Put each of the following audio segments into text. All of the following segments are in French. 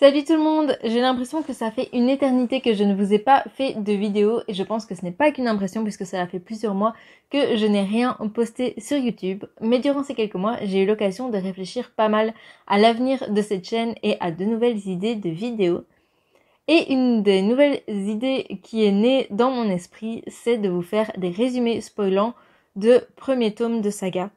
Salut tout le monde, j'ai l'impression que ça fait une éternité que je ne vous ai pas fait de vidéo et je pense que ce n'est pas qu'une impression puisque ça fait plusieurs mois que je n'ai rien posté sur YouTube. Mais durant ces quelques mois, j'ai eu l'occasion de réfléchir pas mal à l'avenir de cette chaîne et à de nouvelles idées de vidéos. Et une des nouvelles idées qui est née dans mon esprit, c'est de vous faire des résumés spoilants de premier tomes de saga.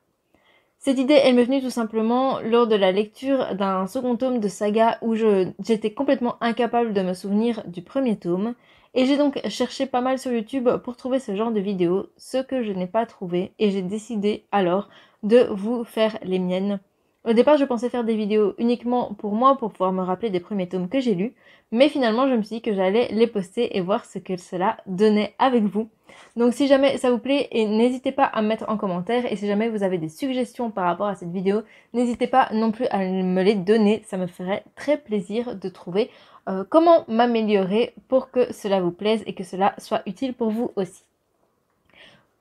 Cette idée, elle me venue tout simplement lors de la lecture d'un second tome de saga où j'étais complètement incapable de me souvenir du premier tome. Et j'ai donc cherché pas mal sur YouTube pour trouver ce genre de vidéo, ce que je n'ai pas trouvé. Et j'ai décidé alors de vous faire les miennes au départ, je pensais faire des vidéos uniquement pour moi, pour pouvoir me rappeler des premiers tomes que j'ai lus, mais finalement, je me suis dit que j'allais les poster et voir ce que cela donnait avec vous. Donc si jamais ça vous plaît, et n'hésitez pas à me mettre en commentaire, et si jamais vous avez des suggestions par rapport à cette vidéo, n'hésitez pas non plus à me les donner, ça me ferait très plaisir de trouver euh, comment m'améliorer pour que cela vous plaise et que cela soit utile pour vous aussi.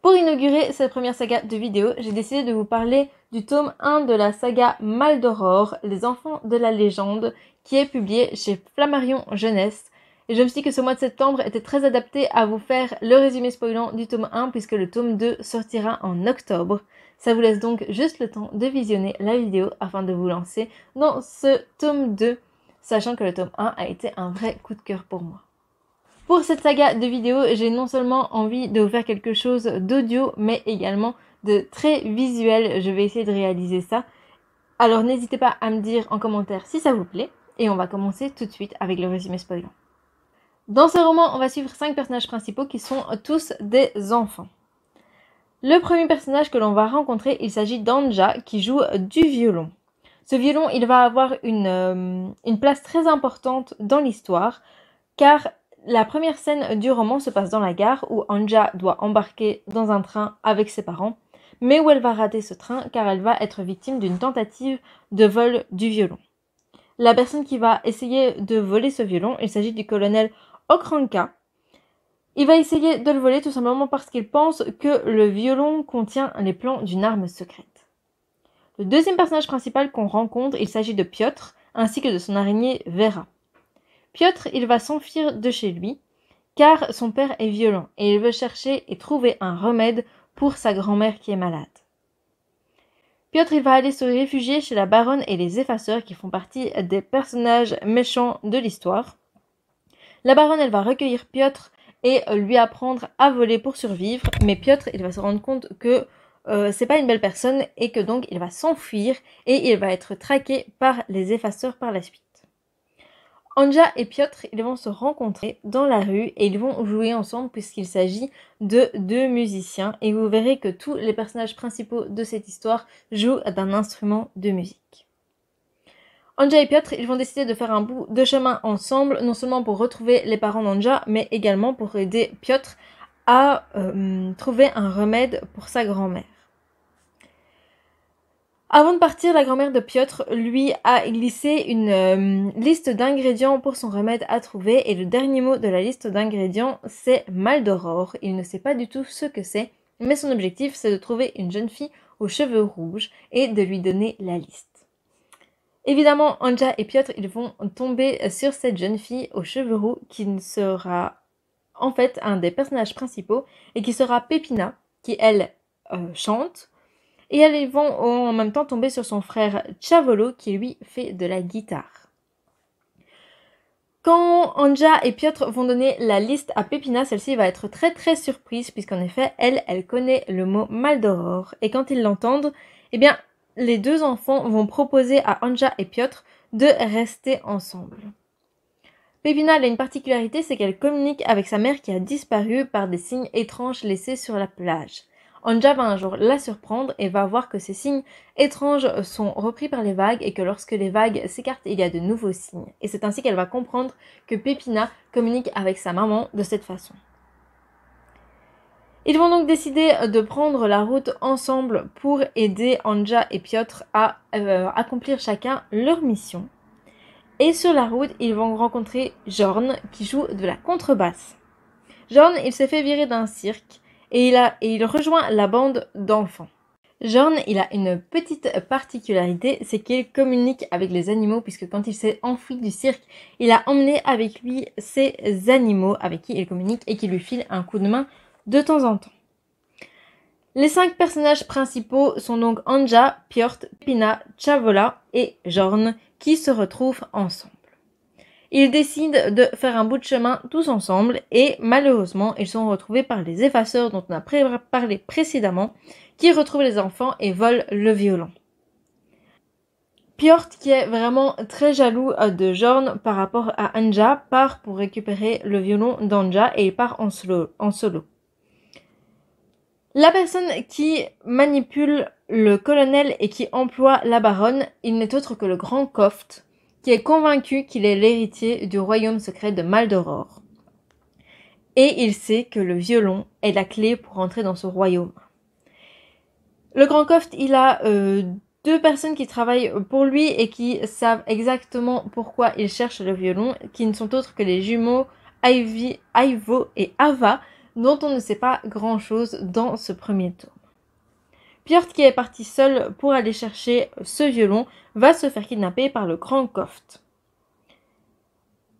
Pour inaugurer cette première saga de vidéo, j'ai décidé de vous parler du tome 1 de la saga Mal Les Enfants de la Légende, qui est publié chez Flammarion Jeunesse. Et je me suis dit que ce mois de septembre était très adapté à vous faire le résumé spoilant du tome 1 puisque le tome 2 sortira en octobre. Ça vous laisse donc juste le temps de visionner la vidéo afin de vous lancer dans ce tome 2, sachant que le tome 1 a été un vrai coup de cœur pour moi. Pour cette saga de vidéos, j'ai non seulement envie de vous faire quelque chose d'audio, mais également de très visuel. Je vais essayer de réaliser ça. Alors n'hésitez pas à me dire en commentaire si ça vous plaît. Et on va commencer tout de suite avec le résumé spoiler. Dans ce roman, on va suivre cinq personnages principaux qui sont tous des enfants. Le premier personnage que l'on va rencontrer, il s'agit d'Anja qui joue du violon. Ce violon, il va avoir une, euh, une place très importante dans l'histoire car la première scène du roman se passe dans la gare où Anja doit embarquer dans un train avec ses parents, mais où elle va rater ce train car elle va être victime d'une tentative de vol du violon. La personne qui va essayer de voler ce violon, il s'agit du colonel Okranka. Il va essayer de le voler tout simplement parce qu'il pense que le violon contient les plans d'une arme secrète. Le deuxième personnage principal qu'on rencontre, il s'agit de Piotr ainsi que de son araignée Vera. Piotr, il va s'enfuir de chez lui, car son père est violent et il veut chercher et trouver un remède pour sa grand-mère qui est malade. Piotr, il va aller se réfugier chez la baronne et les effaceurs qui font partie des personnages méchants de l'histoire. La baronne, elle va recueillir Piotr et lui apprendre à voler pour survivre, mais Piotr, il va se rendre compte que euh, c'est pas une belle personne et que donc il va s'enfuir et il va être traqué par les effaceurs par la suite. Anja et Piotr, ils vont se rencontrer dans la rue et ils vont jouer ensemble puisqu'il s'agit de deux musiciens et vous verrez que tous les personnages principaux de cette histoire jouent d'un instrument de musique. Anja et Piotr, ils vont décider de faire un bout de chemin ensemble, non seulement pour retrouver les parents d'Anja, mais également pour aider Piotr à euh, trouver un remède pour sa grand-mère. Avant de partir, la grand-mère de Piotr lui a glissé une euh, liste d'ingrédients pour son remède à trouver et le dernier mot de la liste d'ingrédients c'est mal d'aurore. Il ne sait pas du tout ce que c'est, mais son objectif c'est de trouver une jeune fille aux cheveux rouges et de lui donner la liste. Évidemment, Anja et Piotr, ils vont tomber sur cette jeune fille aux cheveux roux qui sera en fait un des personnages principaux et qui sera Pépina, qui elle euh, chante, et elles vont en même temps tomber sur son frère Chavolo qui lui fait de la guitare. Quand Anja et Piotr vont donner la liste à Pépina, celle-ci va être très très surprise puisqu'en effet, elle, elle connaît le mot Maldoror et quand ils l'entendent, eh bien, les deux enfants vont proposer à Anja et Piotr de rester ensemble. Pépina elle a une particularité, c'est qu'elle communique avec sa mère qui a disparu par des signes étranges laissés sur la plage. Anja va un jour la surprendre et va voir que ces signes étranges sont repris par les vagues et que lorsque les vagues s'écartent, il y a de nouveaux signes. Et c'est ainsi qu'elle va comprendre que Pépina communique avec sa maman de cette façon. Ils vont donc décider de prendre la route ensemble pour aider Anja et Piotr à euh, accomplir chacun leur mission. Et sur la route, ils vont rencontrer Jorn qui joue de la contrebasse. Jorn, il s'est fait virer d'un cirque et il, rejoint la bande d'enfants. Jorn, il a une petite particularité, c'est qu'il communique avec les animaux puisque quand il s'est enfui du cirque, il a emmené avec lui ses animaux avec qui il communique et qui lui file un coup de main de temps en temps. Les cinq personnages principaux sont donc Anja, Pjort, Pina, Chavola et Jorn qui se retrouvent ensemble. Ils décident de faire un bout de chemin tous ensemble et malheureusement ils sont retrouvés par les effaceurs dont on a parlé précédemment qui retrouvent les enfants et volent le violon. Piort qui est vraiment très jaloux euh, de Jorn par rapport à Anja part pour récupérer le violon d'Anja et il part en solo. En solo. La personne qui manipule le colonel et qui emploie la baronne, il n'est autre que le grand Koft, qui est convaincu qu'il est l'héritier du royaume secret de Maldoror. Et il sait que le violon est la clé pour entrer dans ce royaume. Le Grand Coft, il a euh, deux personnes qui travaillent pour lui et qui savent exactement pourquoi il cherche le violon, qui ne sont autres que les jumeaux Ivy, Ivo et Ava, dont on ne sait pas grand-chose dans ce premier tour. Björk, qui est parti seul pour aller chercher ce violon, va se faire kidnapper par le grand Koft.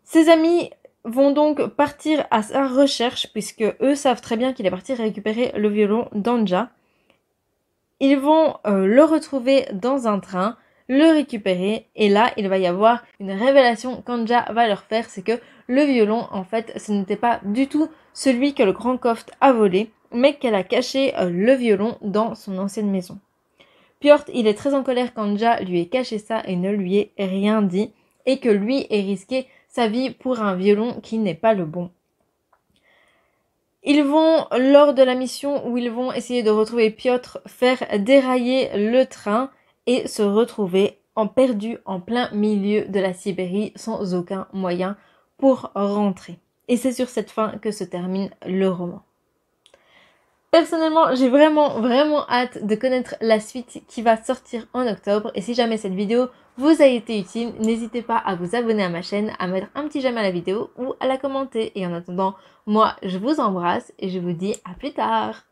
Ses amis vont donc partir à sa recherche puisque eux savent très bien qu'il est parti récupérer le violon d'Anja. Ils vont euh, le retrouver dans un train, le récupérer et là il va y avoir une révélation qu'Anja va leur faire, c'est que le violon en fait ce n'était pas du tout celui que le grand Koft a volé, mais qu'elle a caché euh, le violon dans son ancienne maison. Piotr, il est très en colère quand Ja lui ait caché ça et ne lui ait rien dit, et que lui ait risqué sa vie pour un violon qui n'est pas le bon. Ils vont, lors de la mission où ils vont essayer de retrouver Piotr, faire dérailler le train et se retrouver en perdu en plein milieu de la Sibérie sans aucun moyen pour rentrer. Et c'est sur cette fin que se termine le roman. Personnellement, j'ai vraiment, vraiment hâte de connaître la suite qui va sortir en octobre. Et si jamais cette vidéo vous a été utile, n'hésitez pas à vous abonner à ma chaîne, à mettre un petit j'aime à la vidéo ou à la commenter. Et en attendant, moi, je vous embrasse et je vous dis à plus tard